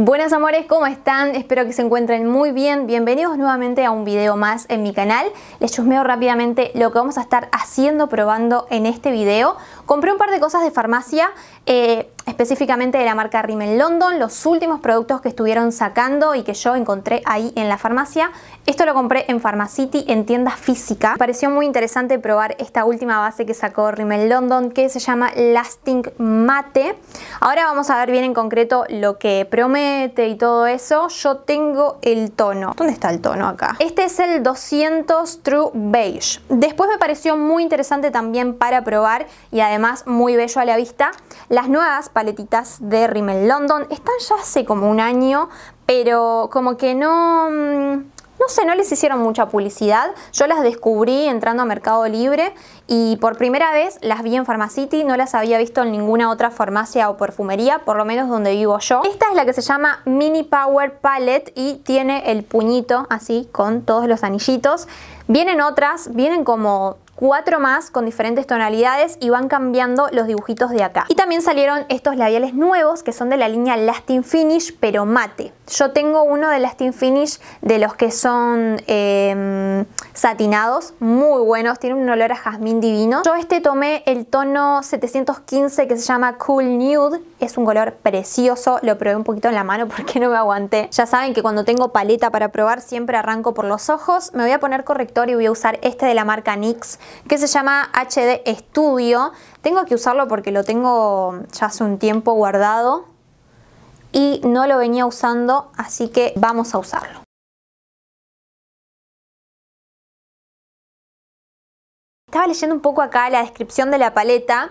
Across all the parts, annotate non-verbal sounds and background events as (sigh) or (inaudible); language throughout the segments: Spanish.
Buenas amores, ¿cómo están? Espero que se encuentren muy bien. Bienvenidos nuevamente a un video más en mi canal. Les chusmeo rápidamente lo que vamos a estar haciendo, probando en este video. Compré un par de cosas de farmacia, eh, específicamente de la marca Rimmel London, los últimos productos que estuvieron sacando y que yo encontré ahí en la farmacia. Esto lo compré en Pharmacity, en tienda física. Me pareció muy interesante probar esta última base que sacó Rimmel London, que se llama Lasting Mate. Ahora vamos a ver bien en concreto lo que promete y todo eso. Yo tengo el tono. ¿Dónde está el tono acá? Este es el 200 True Beige. Después me pareció muy interesante también para probar y además muy bello a la vista. Las nuevas paletitas de Rimmel London están ya hace como un año, pero como que no... Mm, no sé, no les hicieron mucha publicidad. Yo las descubrí entrando a Mercado Libre y por primera vez las vi en Pharmacity. No las había visto en ninguna otra farmacia o perfumería, por lo menos donde vivo yo. Esta es la que se llama Mini Power Palette y tiene el puñito así con todos los anillitos. Vienen otras, vienen como cuatro más con diferentes tonalidades y van cambiando los dibujitos de acá. Y también salieron estos labiales nuevos que son de la línea Lasting Finish pero mate. Yo tengo uno de Lasting Finish de los que son em, satinados, muy buenos, tiene un olor a jazmín divino. Yo este tomé el tono 715 que se llama Cool Nude, es un color precioso, lo probé un poquito en la mano porque no me aguanté. Ya saben que cuando tengo paleta para probar siempre arranco por los ojos. Me voy a poner corrector y voy a usar este de la marca NYX que se llama HD Studio. Tengo que usarlo porque lo tengo ya hace un tiempo guardado y no lo venía usando, así que vamos a usarlo. Estaba leyendo un poco acá la descripción de la paleta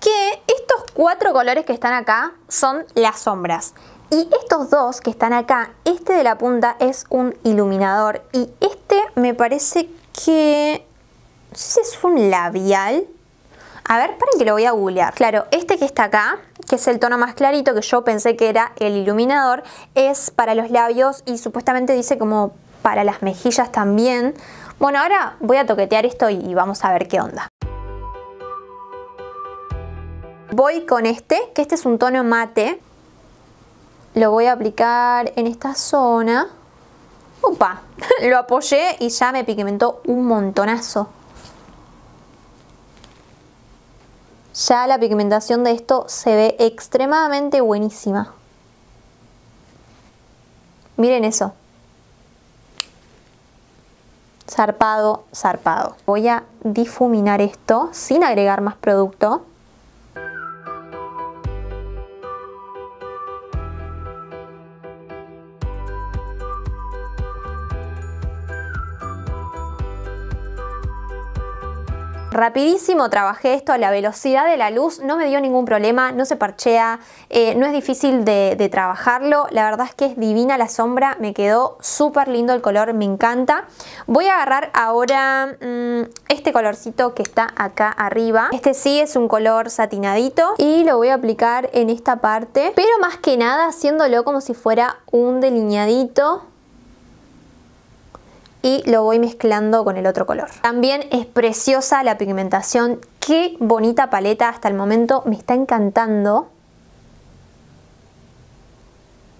que estos cuatro colores que están acá son las sombras. Y estos dos que están acá, este de la punta es un iluminador y este me parece que no sé si es un labial. A ver, para que lo voy a googlear. Claro, este que está acá, que es el tono más clarito que yo pensé que era el iluminador, es para los labios y supuestamente dice como para las mejillas también. Bueno, ahora voy a toquetear esto y vamos a ver qué onda. Voy con este, que este es un tono mate. Lo voy a aplicar en esta zona. ¡Upa! (laughs) lo apoyé y ya me pigmentó un montonazo. ya la pigmentación de esto se ve extremadamente buenísima. Miren eso. Zarpado, zarpado. Voy a difuminar esto sin agregar más producto. Rapidísimo trabajé esto a la velocidad de la luz, no me dio ningún problema, no se parchea, eh, no es difícil de, trabajarlo. La verdad es que es divina la sombra, me quedó súper lindo el color, me encanta. Voy a agarrar ahora mm, este colorcito que está acá arriba. Este sí es un color satinadito y lo voy a aplicar en esta parte, pero más que nada haciéndolo como si fuera un delineadito y lo voy mezclando con el otro color. También es preciosa la pigmentación, qué bonita paleta hasta el momento, me está encantando.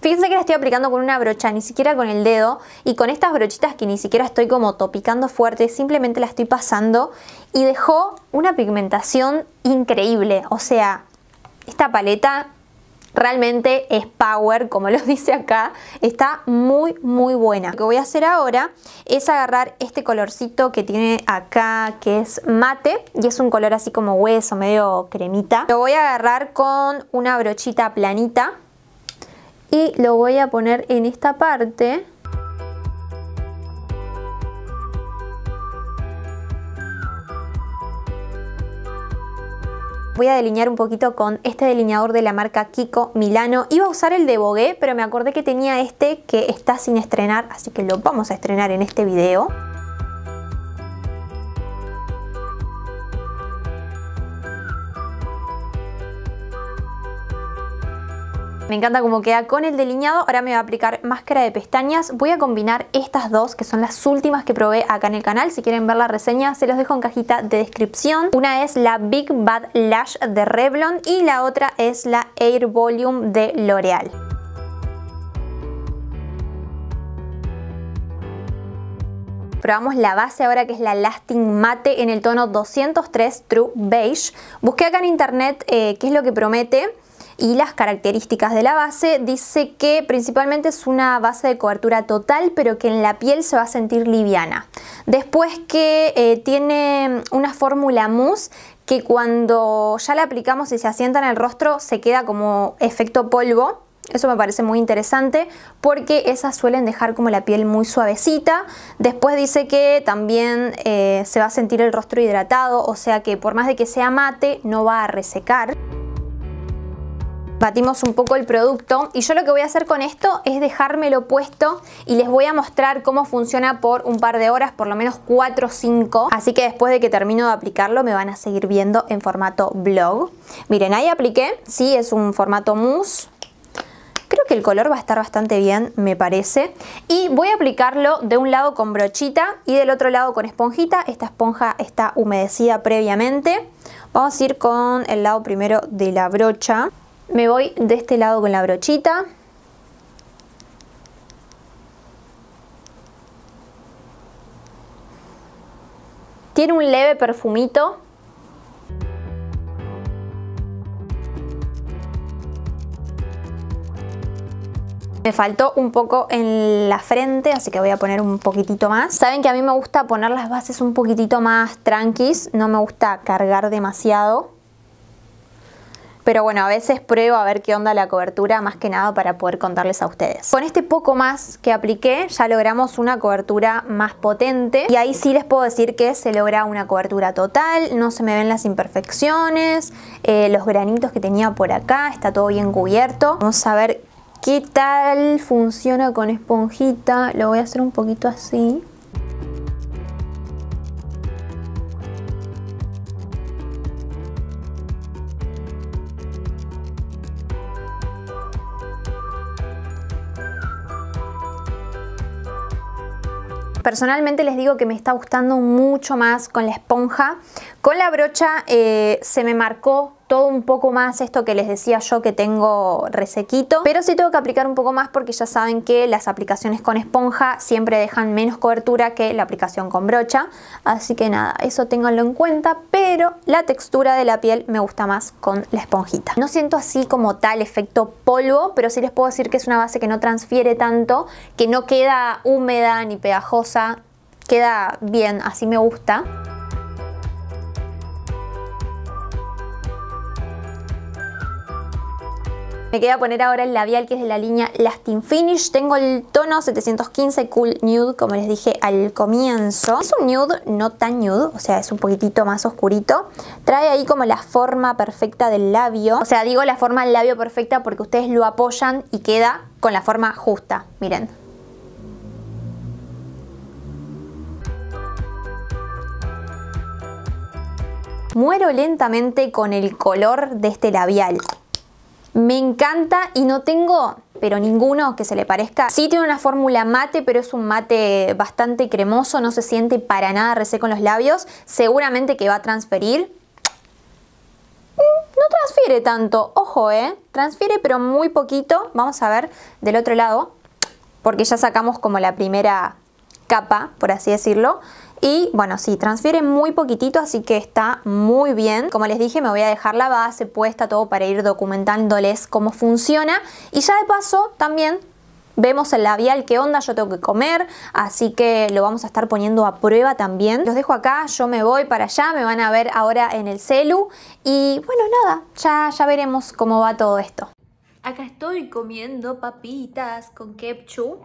Fíjense que la estoy aplicando con una brocha, ni siquiera con el dedo y con estas brochitas que ni siquiera estoy como topicando fuerte, simplemente la estoy pasando y dejó una pigmentación increíble, o sea, esta paleta Realmente es power, como lo (laughs) dice acá, está muy muy buena. Lo que voy a hacer ahora es agarrar este colorcito que tiene acá, que es mate, y es un color así como hueso, medio cremita. Lo voy a agarrar con una brochita planita y lo voy a poner en esta parte Voy a delinear un poquito con este delineador de la marca Kiko Milano. Iba a usar el de Bogué, pero me acordé que tenía este que está sin estrenar, así que lo vamos a estrenar en este video. Me encanta cómo queda con el delineado. Ahora me voy a aplicar máscara de pestañas. Voy a combinar estas dos, que son las últimas que probé acá en el canal. Si quieren ver la reseña, se los dejo en cajita de descripción. Una es la Big Bad Lash de Revlon y la otra es la Air Volume de L'Oreal. probamos la base ahora que es la Lasting Mate en el tono 203 True Beige. Busqué acá en internet eh, qué es lo que promete y las características de la base. Dice que principalmente es una base de cobertura total, pero que en la piel se va a sentir liviana. Después que eh, tiene una fórmula mousse que cuando ya la aplicamos y se asienta en el rostro se queda como efecto polvo. Eso me parece muy interesante porque esas suelen dejar como la piel muy suavecita. Después dice que también eh, se va a sentir el rostro hidratado, o sea que por más de que sea mate no va a resecar. Batimos un poco el producto y yo lo que voy a hacer con esto es dejármelo puesto y les voy a mostrar cómo funciona por un par de horas, por lo menos 4 o 5. Así que después de que termino de aplicarlo me van a seguir viendo en formato blog. Miren, ahí apliqué, sí, es un formato mousse. Creo que el color va a estar bastante bien, me parece. Y voy a aplicarlo de un lado con brochita y del otro lado con esponjita. Esta esponja está humedecida previamente. Vamos a ir con el lado primero de la brocha me voy de este lado con la brochita tiene un leve perfumito Me faltó un poco en la frente, así que voy a poner un poquitito más. Saben que a mí me gusta poner las bases un poquitito más tranquis, no me gusta cargar demasiado pero bueno, a veces pruebo a ver qué onda la cobertura, más que nada para poder contarles a ustedes. Con este poco más que apliqué, ya logramos una cobertura más potente y ahí sí les puedo decir que se logra una cobertura total, no se me ven las imperfecciones, eh, los granitos que tenía por acá, está todo bien cubierto. Vamos a ver qué tal funciona con esponjita, lo voy a hacer un poquito así Personalmente les digo que me está gustando mucho más con la esponja. Con la brocha eh, se me marcó un poco más esto que les decía yo que tengo resequito, pero sí tengo que aplicar un poco más porque ya saben que las aplicaciones con esponja siempre dejan menos cobertura que la aplicación con brocha, así que nada, eso ténganlo en cuenta, pero la textura de la piel me gusta más con la esponjita. No siento así como tal efecto polvo, pero sí les puedo decir que es una base que no transfiere tanto, que no queda húmeda ni pegajosa, queda bien, así me gusta. Me queda poner ahora el labial que es de la línea Lasting Finish. Tengo el tono 715 Cool Nude, como les dije al comienzo. Es un nude no tan nude, o sea, es un poquitito más oscurito. Trae ahí como la forma perfecta del labio. O sea, digo la forma del labio perfecta porque ustedes lo apoyan y queda con la forma justa. Miren. Muero lentamente con el color de este labial. Me encanta y no tengo pero ninguno que se le parezca. Sí tiene una fórmula mate, pero es un mate bastante cremoso, no se siente para nada reseco en los labios. Seguramente que va a transferir. Mm, no transfiere tanto, ojo, ¿eh? Transfiere, pero muy poquito. Vamos a ver del otro lado, porque ya sacamos como la primera capa, por así decirlo. Y bueno, sí, transfiere muy poquitito, así que está muy bien. Como les dije, me voy a dejar la base puesta, todo para ir documentándoles cómo funciona. Y ya de paso, también vemos el labial, qué onda, yo tengo que comer, así que lo vamos a estar poniendo a prueba también. Los dejo acá, yo me voy para allá, me van a ver ahora en el celu y bueno, nada, ya, ya veremos cómo va todo esto. Acá estoy comiendo papitas con ketchup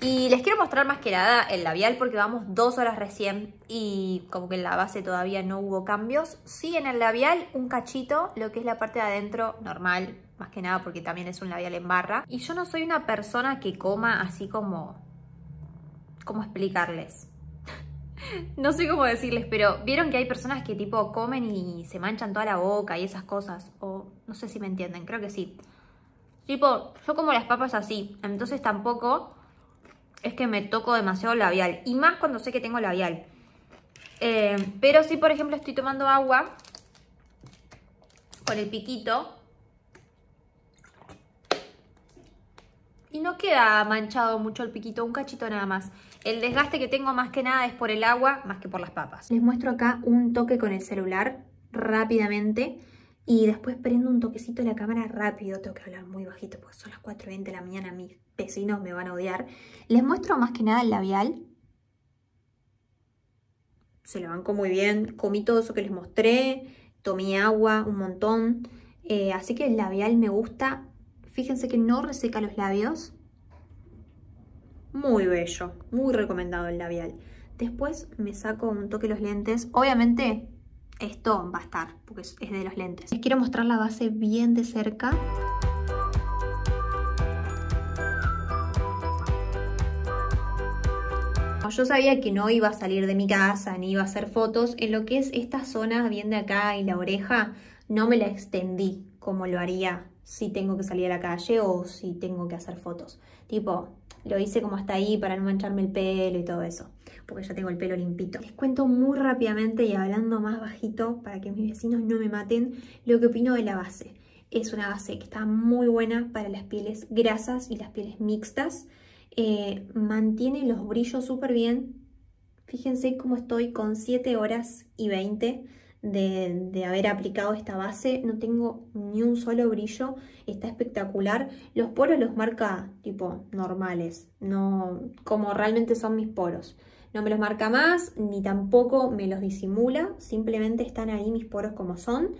y les quiero mostrar más que nada el labial porque vamos dos horas recién y como que en la base todavía no hubo cambios. Sí en el labial un cachito, lo que es la parte de adentro normal, más que nada porque también es un labial en barra. Y yo no soy una persona que coma así como... ¿Cómo explicarles? (laughs) no sé cómo decirles, pero vieron que hay personas que tipo comen y se manchan toda la boca y esas cosas. O no sé si me entienden, creo que sí. Tipo, yo como las papas así, entonces tampoco es que me toco demasiado labial. Y más cuando sé que tengo labial. Eh, pero si, por ejemplo, estoy tomando agua con el piquito. Y no queda manchado mucho el piquito, un cachito nada más. El desgaste que tengo más que nada es por el agua, más que por las papas. Les muestro acá un toque con el celular rápidamente. Y después prendo un toquecito de la cámara rápido, tengo que hablar muy bajito porque son las 4.20 de la mañana, mis vecinos me van a odiar. Les muestro más que nada el labial. Se lo banco muy bien, comí todo eso que les mostré, tomé agua un montón. Eh, así que el labial me gusta. Fíjense que no reseca los labios. Muy bello, muy recomendado el labial. Después me saco un toque los lentes. Obviamente esto va a estar, porque es de los lentes. Les quiero mostrar la base bien de cerca. Yo sabía que no iba a salir de mi casa, ni iba a hacer fotos. En lo que es esta zona bien de acá y la oreja, no me la extendí como lo haría si tengo que salir a la calle o si tengo que hacer fotos. Tipo, lo hice como hasta ahí para no mancharme el pelo y todo eso porque ya tengo el pelo limpito. Les cuento muy rápidamente y hablando más bajito para que mis vecinos no me maten, lo que opino de la base. Es una base que está muy buena para las pieles grasas y las pieles mixtas. Eh, mantiene los brillos súper bien. Fíjense cómo estoy con 7 horas y 20 de, de, haber aplicado esta base. No tengo ni un solo brillo. Está espectacular. Los poros los marca tipo normales, no como realmente son mis poros. No me los marca más, ni tampoco me los disimula, simplemente están ahí mis poros como son.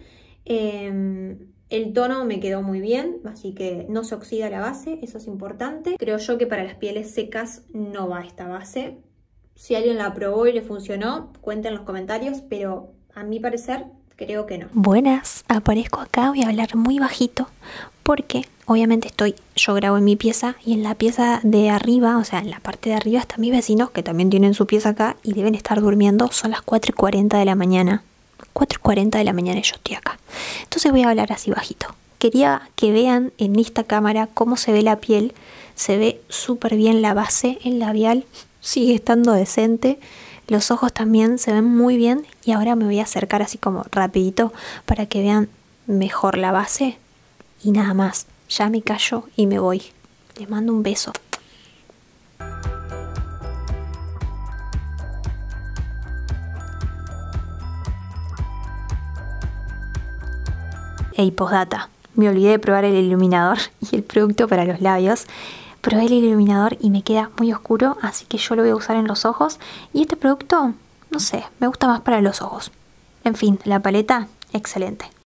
Em, el tono me quedó muy bien, así que no se oxida la base, eso es importante. Creo yo que para las pieles secas no va esta base. Si alguien la probó y le funcionó, cuenten en los comentarios, pero a mi parecer creo que no. Buenas, aparezco acá, voy a hablar muy bajito, porque obviamente estoy, yo grabo en mi pieza y en la pieza de arriba, o sea, en la parte de arriba están mis vecinos que también tienen su pieza acá y deben estar durmiendo, son las 4 y 40 de la mañana. 4 y 40 de la mañana yo estoy acá. Entonces voy a hablar así bajito. Quería que vean en esta cámara cómo se ve la piel. Se ve súper bien la base, el labial sigue estando decente. Los ojos también se ven muy bien y ahora me voy a acercar así como rapidito para que vean mejor la base y nada más ya me callo y me voy. Les mando un beso. Ey, postdata. Me olvidé de probar el iluminador (laughs) y el producto para los labios. Probé el iluminador y me queda muy oscuro, así que yo lo voy a usar en los ojos. Y este producto, no sé, me gusta más para los ojos. En fin, la paleta, excelente.